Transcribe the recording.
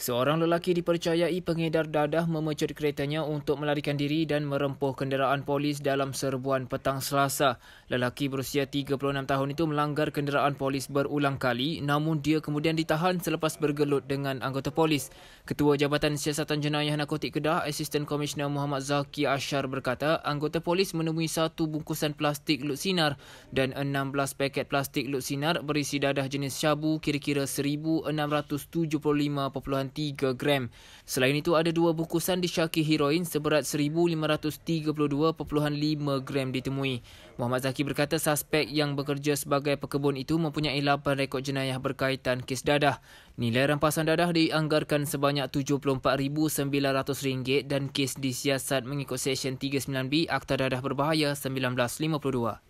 Seorang lelaki dipercayai pengedar dadah memecut keretanya untuk melarikan diri dan merempuh kenderaan polis dalam serbuan petang Selasa. Lelaki berusia 36 tahun itu melanggar kenderaan polis berulang kali namun dia kemudian ditahan selepas bergelut dengan anggota polis. Ketua Jabatan Siasatan Jenayah Narkotik Kedah, Assistant Commissioner Muhammad Zaki Ashar berkata, anggota polis menemui satu bungkusan plastik lut sinar dan 16 paket plastik lut sinar berisi dadah jenis syabu kira-kira 1,675.3 1.3 gram. Selain itu, ada dua bungkusan disyaki heroin seberat 1,532.5 gram ditemui. Muhammad Zaki berkata suspek yang bekerja sebagai pekebun itu mempunyai 8 rekod jenayah berkaitan kes dadah. Nilai rampasan dadah dianggarkan sebanyak RM74,900 dan kes disiasat mengikut Seksyen 39B Akta Dadah Berbahaya 1952.